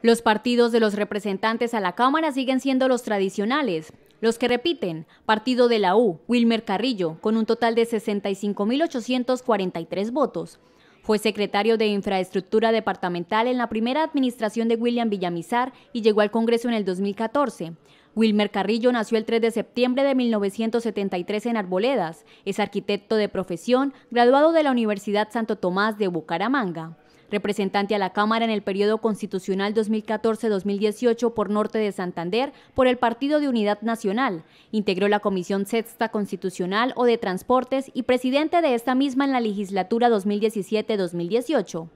Los partidos de los representantes a la Cámara siguen siendo los tradicionales. Los que repiten, partido de la U, Wilmer Carrillo, con un total de 65.843 votos. Fue secretario de Infraestructura Departamental en la primera administración de William Villamizar y llegó al Congreso en el 2014. Wilmer Carrillo nació el 3 de septiembre de 1973 en Arboledas. Es arquitecto de profesión, graduado de la Universidad Santo Tomás de Bucaramanga representante a la Cámara en el periodo constitucional 2014-2018 por Norte de Santander por el Partido de Unidad Nacional. Integró la Comisión Sexta Constitucional o de Transportes y presidente de esta misma en la legislatura 2017-2018.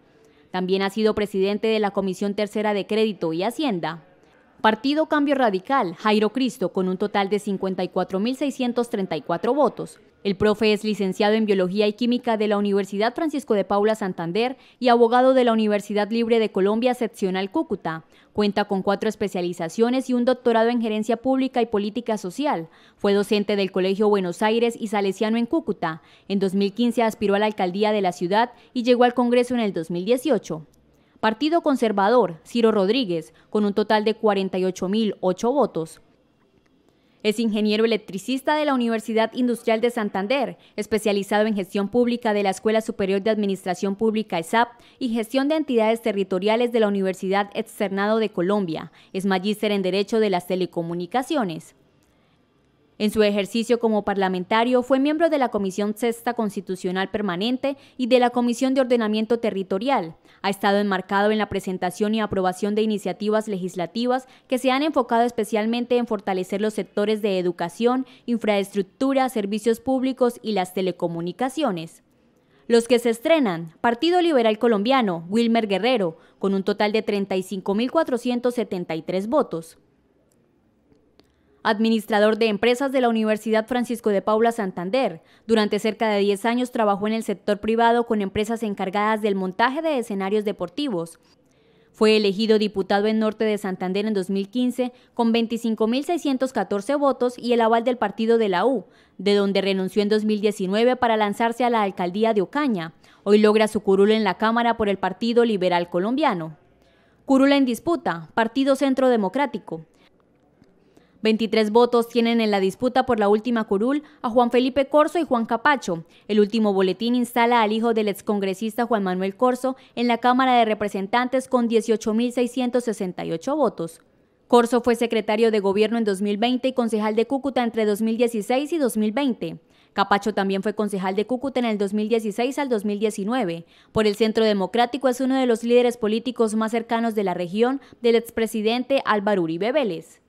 También ha sido presidente de la Comisión Tercera de Crédito y Hacienda. Partido Cambio Radical, Jairo Cristo, con un total de 54.634 votos. El profe es licenciado en Biología y Química de la Universidad Francisco de Paula Santander y abogado de la Universidad Libre de Colombia Seccional Cúcuta. Cuenta con cuatro especializaciones y un doctorado en Gerencia Pública y Política Social. Fue docente del Colegio Buenos Aires y Salesiano en Cúcuta. En 2015 aspiró a la alcaldía de la ciudad y llegó al Congreso en el 2018. Partido Conservador, Ciro Rodríguez, con un total de 48.008 votos. Es ingeniero electricista de la Universidad Industrial de Santander, especializado en gestión pública de la Escuela Superior de Administración Pública ESAP y gestión de entidades territoriales de la Universidad Externado de Colombia. Es magíster en Derecho de las Telecomunicaciones. En su ejercicio como parlamentario fue miembro de la Comisión Sexta Constitucional Permanente y de la Comisión de Ordenamiento Territorial. Ha estado enmarcado en la presentación y aprobación de iniciativas legislativas que se han enfocado especialmente en fortalecer los sectores de educación, infraestructura, servicios públicos y las telecomunicaciones. Los que se estrenan, Partido Liberal Colombiano, Wilmer Guerrero, con un total de 35.473 votos administrador de empresas de la Universidad Francisco de Paula Santander. Durante cerca de 10 años trabajó en el sector privado con empresas encargadas del montaje de escenarios deportivos. Fue elegido diputado en Norte de Santander en 2015 con 25.614 votos y el aval del partido de la U, de donde renunció en 2019 para lanzarse a la alcaldía de Ocaña. Hoy logra su curul en la Cámara por el Partido Liberal Colombiano. Curula en disputa, Partido Centro Democrático. 23 votos tienen en la disputa por la última curul a Juan Felipe Corso y Juan Capacho. El último boletín instala al hijo del excongresista Juan Manuel Corso en la Cámara de Representantes con 18.668 votos. Corso fue secretario de gobierno en 2020 y concejal de Cúcuta entre 2016 y 2020. Capacho también fue concejal de Cúcuta en el 2016 al 2019. Por el Centro Democrático es uno de los líderes políticos más cercanos de la región del expresidente Álvaro Uribe Vélez.